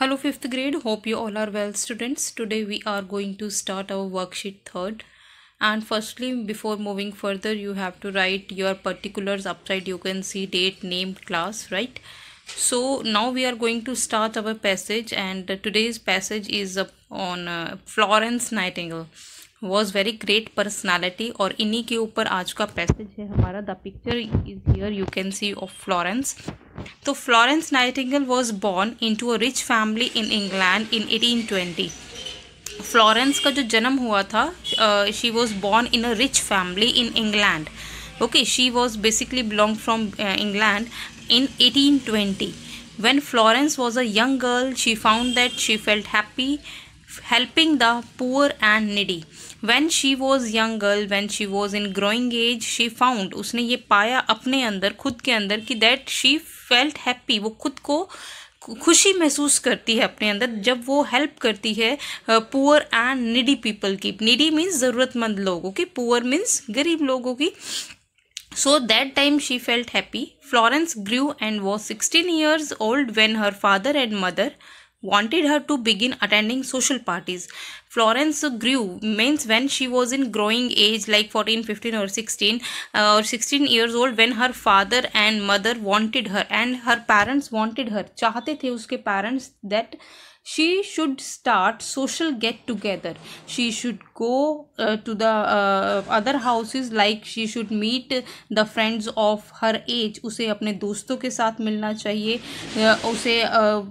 hello fifth grade hope you all are well students today we are going to start our worksheet third and firstly before moving further you have to write your particulars upside you can see date name class right so now we are going to start our passage and today's passage is on uh, florence nightingale was very great personality और इन्हीं के ऊपर आज का passage है हमारा the picture is here you can see of Florence तो Florence Nightingale was born into a rich family in England in eighteen twenty Florence का जो जन्म हुआ था she was born in a rich family in England okay she was basically belong from England in eighteen twenty when Florence was a young girl she found that she felt happy helping the poor and needy when she was young girl when she was in growing age she found उसने ये पाया अपने अंदर खुद के अंदर कि that she felt happy वो खुद को खुशी महसूस करती है अपने अंदर जब वो हेल्प करती है पुअर एंड निडी पीपल की निडी मीन्स ज़रूरतमंद लोगों की पुअर मीन्स गरीब लोगों की so that time she felt happy Florence grew and was sixteen years old when her father and mother wanted her to begin attending social parties. Florence grew means when she was in growing age like 14, 15 or 16 uh, or 16 years old when her father and mother wanted her and her parents wanted her. चाहते थे उसके parents that she should start social get together she should go uh, to the uh, other houses like she should meet the friends of her age use apne doston उसे अपने दोस्तों के साथ मिलना uh,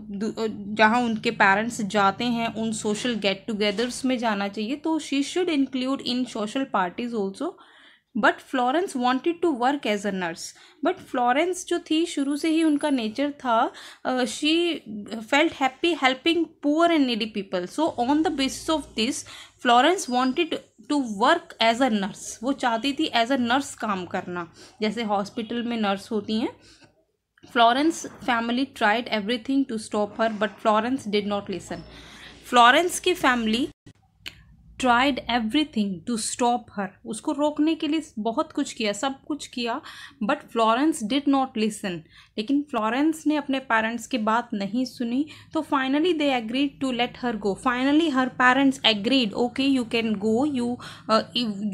jahan unke parents parents hain un social get togethers mein jana chahiye चाहिए she should include in social parties also uh, but Florence wanted to work as a nurse but Florence जो थी शुरू से ही उनका nature था she felt happy helping poor and needy people so on the basis of this Florence wanted to work as a nurse वो चाहती थी एज अ नर्स काम करना जैसे हॉस्पिटल में नर्स होती हैं Florence family tried everything to stop her but Florence did not listen Florence की family tried every thing to stop her उसको रोकने के लिए बहुत कुछ किया सब कुछ किया but Florence did not listen लेकिन फ्लॉरेंस ने अपने पेरेंट्स की बात नहीं सुनी तो finally they agreed to let her go finally her parents agreed okay you can go you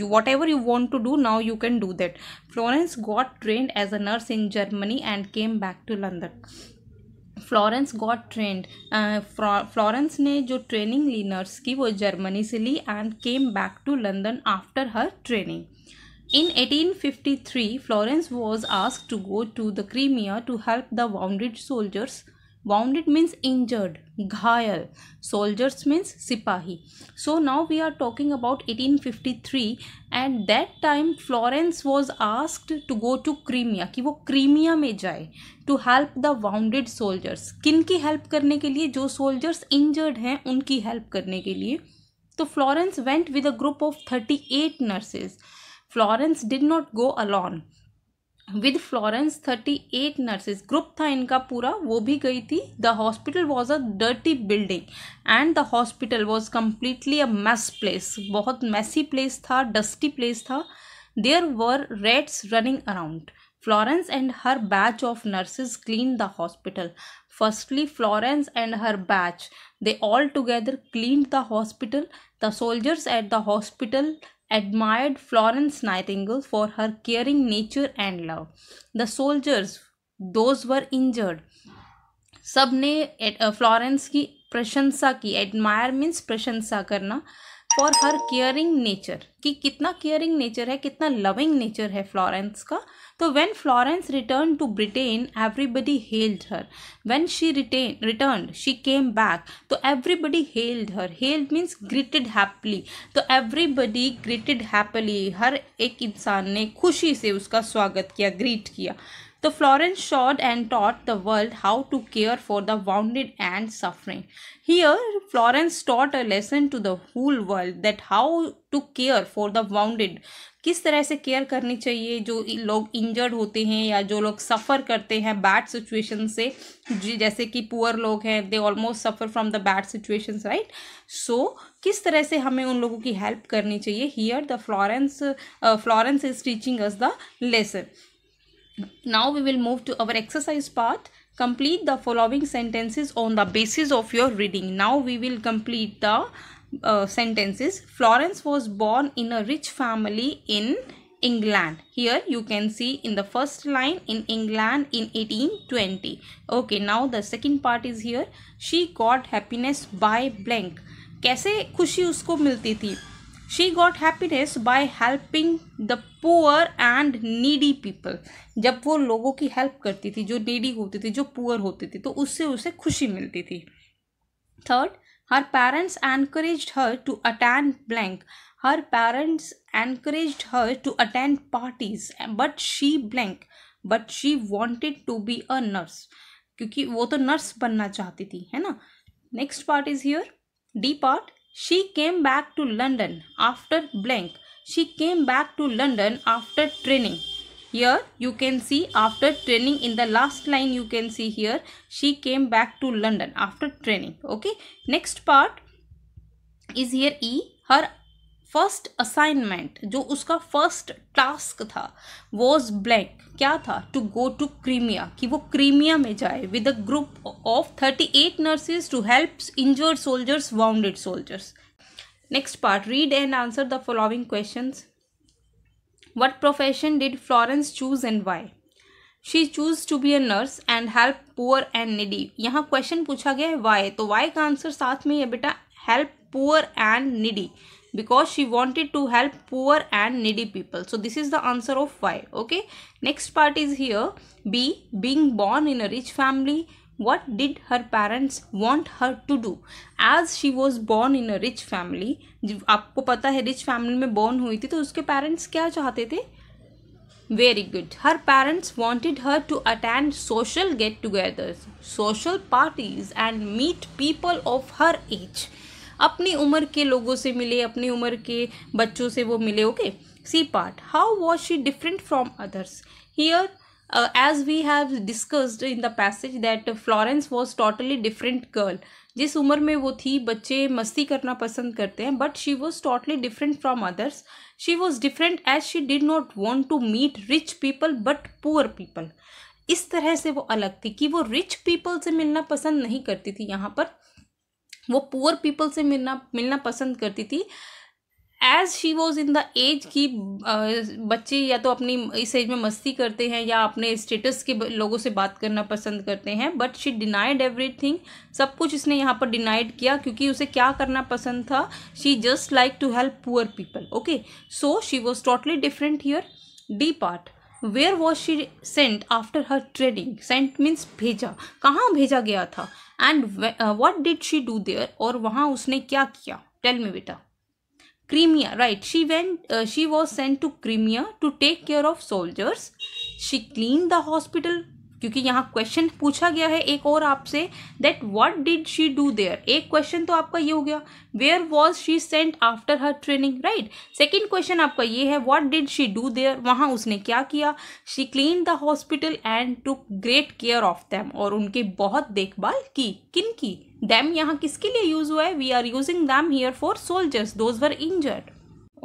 whatever you want to do now you can do that Florence got trained as a nurse in Germany and came back to London Florence got trained Florence ने जो training ली nurse की वो Germany से ली and came back to London after her training in 1853 Florence was asked to go to the Crimea to help the wounded soldiers wounded means injured ghayal soldiers means sipahi so now we are talking about 1853 and that time florence was asked to go to crimea कि वो Crimea में जाए to help the wounded soldiers किन की help करने के लिए जो सोल्जर्स इंजर्ड हैं उनकी हेल्प करने के लिए तो Florence went with a group of thirty eight nurses Florence did not go alone with Florence thirty eight nurses group था इनका पूरा वो भी गई थी the hospital was a dirty building and the hospital was completely a mess place बहुत messy place था dusty place था there were rats running around Florence and her batch of nurses clean the hospital firstly Florence and her batch they all together clean the hospital the soldiers at the hospital admired Florence Nightingale for her caring nature and love. The soldiers, those were injured, सब ने Florence की प्रशंसा की admire means प्रशंसा करना for her caring nature कि कितना caring nature है कितना लविंग नेचर है फ्लोरेंस का तो when Florence return to Britain everybody held her when she retain return she came back तो everybody held her held means greeted happily तो everybody greeted happily her एक इंसान ने खुशी से उसका स्वागत किया ग्रीट किया तो Florence showed and taught the world how to care for the wounded and suffering here Florence taught a lesson to the whole world that how to care for the wounded किस तरह से care करनी चाहिए जो लोग injured होते हैं या जो लोग सफ़र करते हैं बैड सिचुएशन से जैसे कि पुअर लोग हैं they almost suffer from the bad situations right so किस तरह से हमें उन लोगों की हेल्प करनी चाहिए here the Florence Florence is teaching us the lesson Now we will move to our exercise part. Complete the following sentences on the basis of your reading. Now we will complete the uh, sentences. Florence was born in a rich family in England. Here you can see in the first line in England in 1820. Okay, now the second part is here. She got happiness by blank. कैसे खुशी उसको मिलती थी she got happiness by helping the poor and needy people जब वो लोगों की help करती थी जो नीडी होती थी जो पुअर होती थी तो उससे उसे खुशी मिलती थी third her parents encourage her to attend blank her parents encourage her to attend parties but she blank but she wanted to be a nurse क्योंकि वो तो नर्स बनना चाहती थी है ना next part is here D part She came back to London after blank. She came back to London after training. Here you can see after training in the last line you can see here she came back to London after training. Okay. Next part is here E. Her first assignment जो उसका first task था was blank क्या था to go to Crimea कि वो Crimea में जाए with a group of thirty eight nurses to help injured soldiers wounded soldiers next part read and answer the following question what profession did Florence choose and why she choose to be a nurse and help poor and needy यहाँ question पूछा गया है Y तो Y का answer साथ में है बेटा help poor and needy because she wanted to help poor and needy people so this is the answer of why okay next part is here b being born in a rich family what did her parents want her to do as she was born in a rich family आपको पता है rich family में born हुई थी तो उसके parents क्या चाहते थे very good her parents wanted her to attend social get togethers social parties and meet people of her age अपनी उम्र के लोगों से मिले अपनी उम्र के बच्चों से वो मिले okay C part how was she different from others here uh, as we have discussed in the passage that Florence was totally different girl जिस उम्र में वो थी बच्चे मस्ती करना पसंद करते हैं but she was totally different from others she was different as she did not want to meet rich people but poor people इस तरह से वो अलग थी कि वो रिच पीपल से मिलना पसंद नहीं करती थी यहाँ पर वो पुअर पीपल से मिलना मिलना पसंद करती थी as she was in the age की बच्चे या तो अपनी इस एज में मस्ती करते हैं या अपने स्टेटस के लोगों से बात करना पसंद करते हैं बट शी डिनाइड एवरीथिंग सब कुछ इसने यहाँ पर डिनाइड किया क्योंकि उसे क्या करना पसंद था she just like to help poor people okay so she was totally different here D part where was she sent after her trading sent means भेजा कहाँ भेजा गया था and what did she do there और वहाँ उसने क्या किया टेल मी बेटा Crimea right she went she was sent to Crimea to take care of soldiers she clean the hospital क्योंकि यहाँ क्वेश्चन पूछा गया है एक और आपसे that what did she do there एक क्वेश्चन तो आपका ये हो गया where was she sent after her training right second question आपका ये है what did she do there वहाँ उसने क्या किया she clean the hospital and took great care of them और उनके बहुत देखभाल की किन की दैम यहाँ किसके लिए यूज हुआ है we are using them here for soldiers those were injured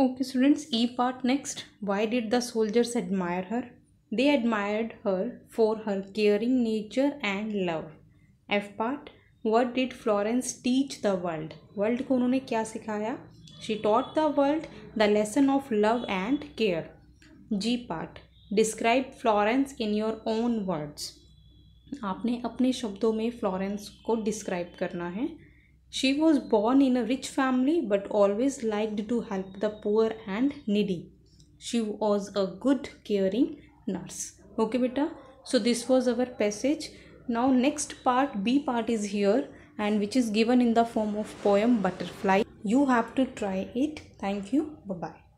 okay students E part next why did the soldiers admire her They admired her for her caring nature and love. F part what did Florence teach the world? World को उन्होंने क्या सिखाया She taught the world the lesson of love and care. G part Describe Florence in your own words. आपने अपने शब्दों में Florence को describe करना है she was born in a rich family but always liked to help the poor and needy she was a good caring okay beta so this was our passage now next part b part is here and which is given in the form of poem butterfly you have to try it thank you bye bye